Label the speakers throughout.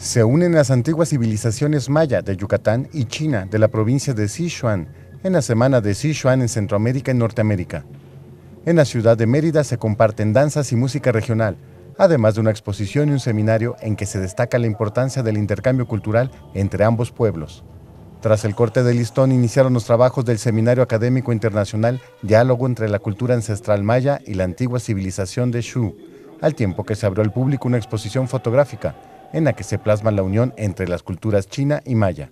Speaker 1: Se unen las antiguas civilizaciones maya de Yucatán y China de la provincia de Sichuan en la semana de Sichuan en Centroamérica y Norteamérica. En la ciudad de Mérida se comparten danzas y música regional, además de una exposición y un seminario en que se destaca la importancia del intercambio cultural entre ambos pueblos. Tras el corte de listón iniciaron los trabajos del Seminario Académico Internacional Diálogo entre la cultura ancestral maya y la antigua civilización de Shu, al tiempo que se abrió al público una exposición fotográfica en la que se plasma la unión entre las culturas china y maya.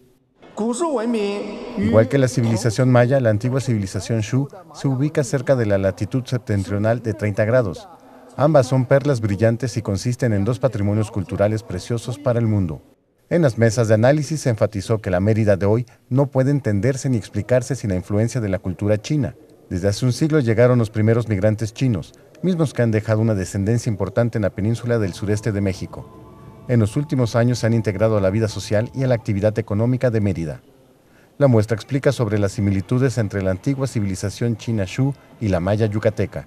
Speaker 1: Igual que la civilización maya, la antigua civilización Shu se ubica cerca de la latitud septentrional de 30 grados. Ambas son perlas brillantes y consisten en dos patrimonios culturales preciosos para el mundo. En las mesas de análisis se enfatizó que la Mérida de hoy no puede entenderse ni explicarse sin la influencia de la cultura china. Desde hace un siglo llegaron los primeros migrantes chinos, mismos que han dejado una descendencia importante en la península del sureste de México en los últimos años se han integrado a la vida social y a la actividad económica de Mérida. La muestra explica sobre las similitudes entre la antigua civilización china Shu y la maya yucateca.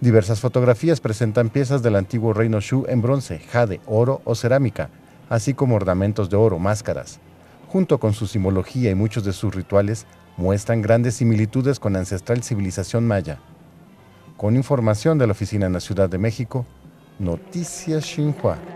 Speaker 1: Diversas fotografías presentan piezas del antiguo reino Shu en bronce, jade, oro o cerámica, así como ornamentos de oro, máscaras. Junto con su simbología y muchos de sus rituales, muestran grandes similitudes con la ancestral civilización maya. Con información de la oficina en la Ciudad de México, Noticias Xinhua.